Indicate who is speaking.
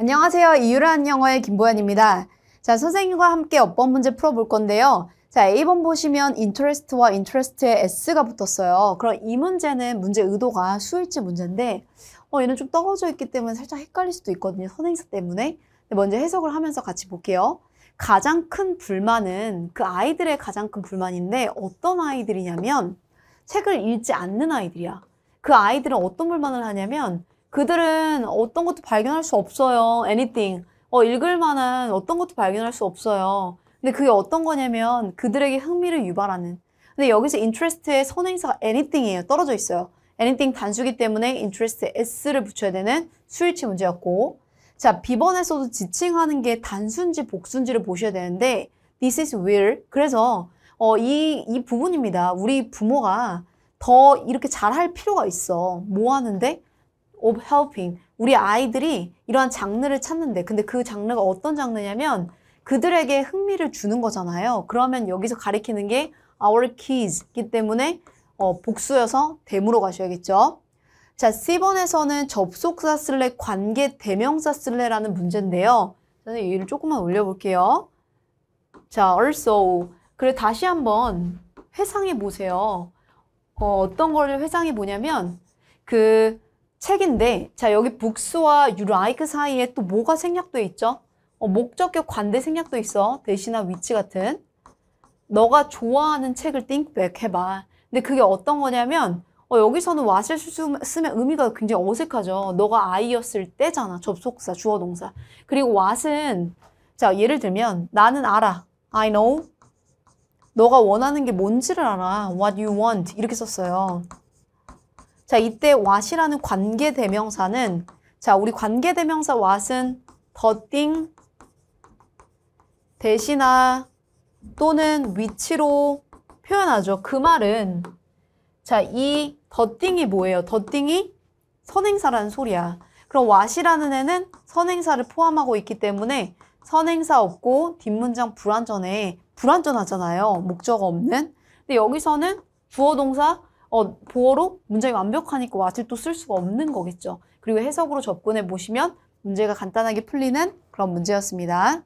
Speaker 1: 안녕하세요. 이유란 영어의 김보연입니다. 자, 선생님과 함께 어법 문제 풀어볼 건데요. 자, A번 보시면 interest와 interest에 s가 붙었어요. 그럼 이 문제는 문제 의도가 수일지 문제인데 어, 얘는 좀 떨어져 있기 때문에 살짝 헷갈릴 수도 있거든요. 선행사 때문에. 네, 먼저 해석을 하면서 같이 볼게요. 가장 큰 불만은 그 아이들의 가장 큰 불만인데 어떤 아이들이냐면 책을 읽지 않는 아이들이야. 그 아이들은 어떤 불만을 하냐면 그들은 어떤 것도 발견할 수 없어요. anything. 어, 읽을 만한 어떤 것도 발견할 수 없어요. 근데 그게 어떤 거냐면 그들에게 흥미를 유발하는. 근데 여기서 interest의 선행사가 anything이에요. 떨어져 있어요. anything 단수기 때문에 interest에 s를 붙여야 되는 수일치 문제였고 자, 비번에서도 지칭하는 게 단순지 복순지를 보셔야 되는데 this is will. 그래서 어, 이, 이 부분입니다. 우리 부모가 더 이렇게 잘할 필요가 있어. 뭐 하는데? of helping. 우리 아이들이 이러한 장르를 찾는데 근데 그 장르가 어떤 장르냐면 그들에게 흥미를 주는 거잖아요. 그러면 여기서 가리키는 게 our kids이기 때문에 어, 복수여서 대무로 가셔야겠죠. 자, C번에서는 접속사 슬래 관계 대명사 슬래라는 문제인데요. 저는 얘를 조금만 올려볼게요. 자, also. 그래 다시 한번 회상해 보세요. 어, 어떤 걸 회상해 보냐면 그 책인데 자 여기 북스와 유라이크 사이에 또 뭐가 생략돼 있죠? 어, 목적격 관대 생략도 있어. 대신한 위치 같은. 너가 좋아하는 책을 띵백 해봐. 근데 그게 어떤 거냐면 어, 여기서는 왓을 쓰면 의미가 굉장히 어색하죠. 너가 아이였을 때잖아. 접속사, 주어 동사. 그리고 왓은 자 예를 들면 나는 알아. I know. 너가 원하는 게 뭔지를 알아. What you want. 이렇게 썼어요. 자, 이때 what이라는 관계 대명사는 자, 우리 관계 대명사 what은 더띵 대신하 또는 위치로 표현하죠. 그 말은 자, 이 더띵이 뭐예요? 더띵이 선행사라는 소리야. 그럼 what이라는 애는 선행사를 포함하고 있기 때문에 선행사 없고 뒷문장 불완전에 불완전하잖아요. 목적 없는. 근데 여기서는 주어 동사 어, 보어로 문장이 완벽하니까 왓을 또쓸 수가 없는 거겠죠. 그리고 해석으로 접근해 보시면 문제가 간단하게 풀리는 그런 문제였습니다.